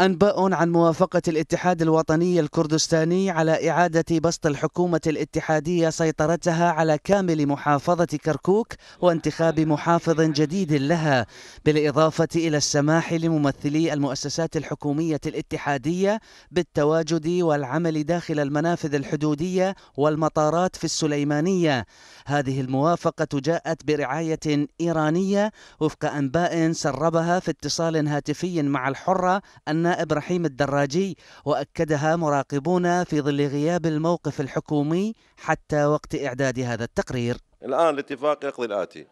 أنباء عن موافقة الاتحاد الوطني الكردستاني على إعادة بسط الحكومة الاتحادية سيطرتها على كامل محافظة كركوك وانتخاب محافظ جديد لها بالإضافة إلى السماح لممثلي المؤسسات الحكومية الاتحادية بالتواجد والعمل داخل المنافذ الحدودية والمطارات في السليمانية هذه الموافقة جاءت برعاية إيرانية وفق أنباء سربها في اتصال هاتفي مع الحرة أن النائب رحيم الدراجي وأكدها مراقبون في ظل غياب الموقف الحكومي حتى وقت إعداد هذا التقرير الآن الاتفاق يقضي الآتي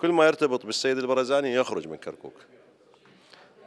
كل ما يرتبط بالسيد البرزاني يخرج من كركوك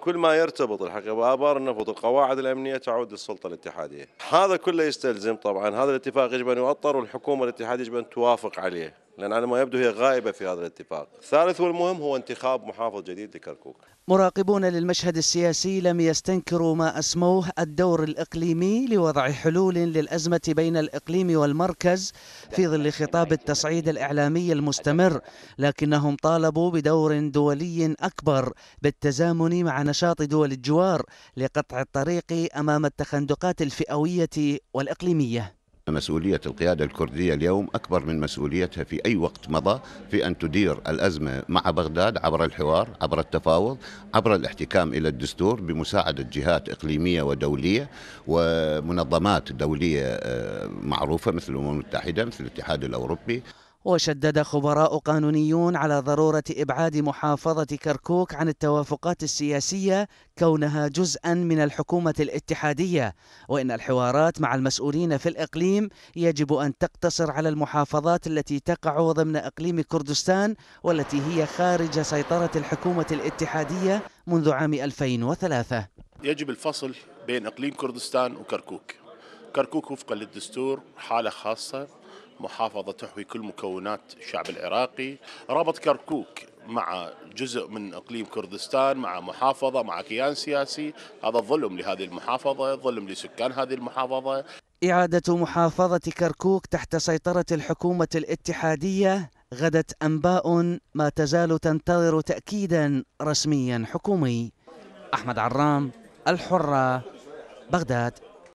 كل ما يرتبط الحقيقه بابار النفط القواعد الامنيه تعود للسلطه الاتحاديه هذا كله يستلزم طبعا هذا الاتفاق يجب ان يؤطر والحكومه الاتحاديه يجب ان توافق عليه لأن على ما يبدو هي غائبة في هذا الاتفاق الثالث والمهم هو انتخاب محافظ جديد لكركوك مراقبون للمشهد السياسي لم يستنكروا ما أسموه الدور الإقليمي لوضع حلول للأزمة بين الإقليم والمركز في ظل خطاب التصعيد الإعلامي المستمر لكنهم طالبوا بدور دولي أكبر بالتزامن مع نشاط دول الجوار لقطع الطريق أمام التخندقات الفئوية والإقليمية مسؤولية القيادة الكردية اليوم أكبر من مسؤوليتها في أي وقت مضى في أن تدير الأزمة مع بغداد عبر الحوار عبر التفاوض عبر الاحتكام إلى الدستور بمساعدة جهات إقليمية ودولية ومنظمات دولية آه، معروفة مثل الأمم المتحدة مثل الاتحاد الأوروبي وشدد خبراء قانونيون على ضرورة إبعاد محافظة كركوك عن التوافقات السياسية كونها جزءا من الحكومة الاتحادية وإن الحوارات مع المسؤولين في الإقليم يجب أن تقتصر على المحافظات التي تقع ضمن إقليم كردستان والتي هي خارج سيطرة الحكومة الاتحادية منذ عام 2003 يجب الفصل بين إقليم كردستان وكركوك كركوك وفقا للدستور حالة خاصة محافظة تحوي كل مكونات الشعب العراقي رابط كركوك مع جزء من اقليم كردستان مع محافظه مع كيان سياسي هذا ظلم لهذه المحافظه ظلم لسكان هذه المحافظه اعاده محافظه كركوك تحت سيطره الحكومه الاتحاديه غدت انباء ما تزال تنتظر تاكيدا رسميا حكومي احمد عرام الحره بغداد